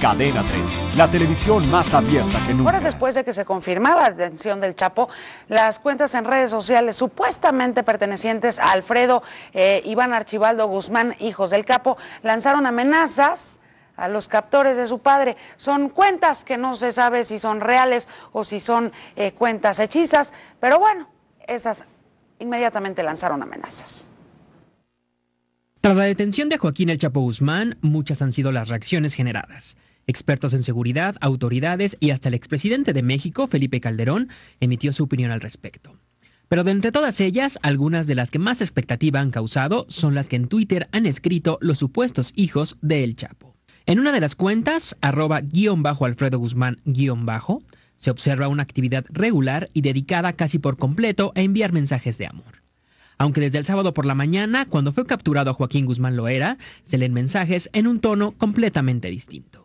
Cadena 30, la televisión más abierta que nunca. Horas después de que se confirmara la detención del Chapo, las cuentas en redes sociales supuestamente pertenecientes a Alfredo eh, Iván Archibaldo Guzmán, hijos del Capo, lanzaron amenazas a los captores de su padre. Son cuentas que no se sabe si son reales o si son eh, cuentas hechizas, pero bueno, esas inmediatamente lanzaron amenazas. Tras la detención de Joaquín El Chapo Guzmán, muchas han sido las reacciones generadas. Expertos en seguridad, autoridades y hasta el expresidente de México, Felipe Calderón, emitió su opinión al respecto. Pero de entre todas ellas, algunas de las que más expectativa han causado son las que en Twitter han escrito los supuestos hijos de El Chapo. En una de las cuentas, arroba guión bajo Alfredo Guzmán guión bajo, se observa una actividad regular y dedicada casi por completo a enviar mensajes de amor. Aunque desde el sábado por la mañana, cuando fue capturado Joaquín Guzmán Loera, se leen mensajes en un tono completamente distinto.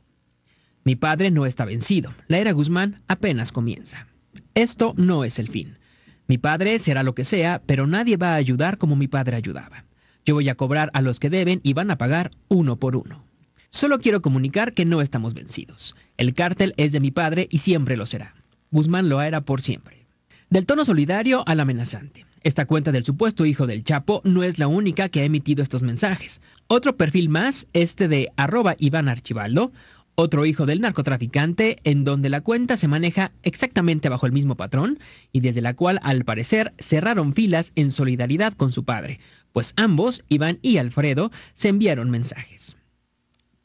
Mi padre no está vencido. La era Guzmán apenas comienza. Esto no es el fin. Mi padre será lo que sea, pero nadie va a ayudar como mi padre ayudaba. Yo voy a cobrar a los que deben y van a pagar uno por uno. Solo quiero comunicar que no estamos vencidos. El cártel es de mi padre y siempre lo será. Guzmán lo era por siempre. Del tono solidario al amenazante. Esta cuenta del supuesto hijo del Chapo no es la única que ha emitido estos mensajes. Otro perfil más, este de arroba Iván Archibaldo, otro hijo del narcotraficante, en donde la cuenta se maneja exactamente bajo el mismo patrón y desde la cual, al parecer, cerraron filas en solidaridad con su padre, pues ambos, Iván y Alfredo, se enviaron mensajes.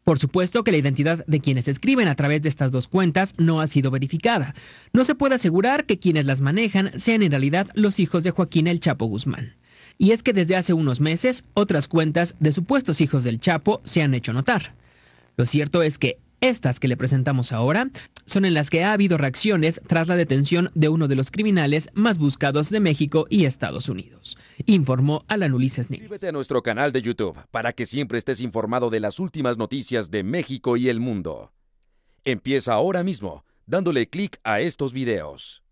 Por supuesto que la identidad de quienes escriben a través de estas dos cuentas no ha sido verificada. No se puede asegurar que quienes las manejan sean en realidad los hijos de Joaquín El Chapo Guzmán. Y es que desde hace unos meses otras cuentas de supuestos hijos del Chapo se han hecho notar. Lo cierto es que estas que le presentamos ahora son en las que ha habido reacciones tras la detención de uno de los criminales más buscados de México y Estados Unidos, informó Alan Ulises Nix. Suscríbete a nuestro canal de YouTube para que siempre estés informado de las últimas noticias de México y el mundo. Empieza ahora mismo dándole clic a estos videos.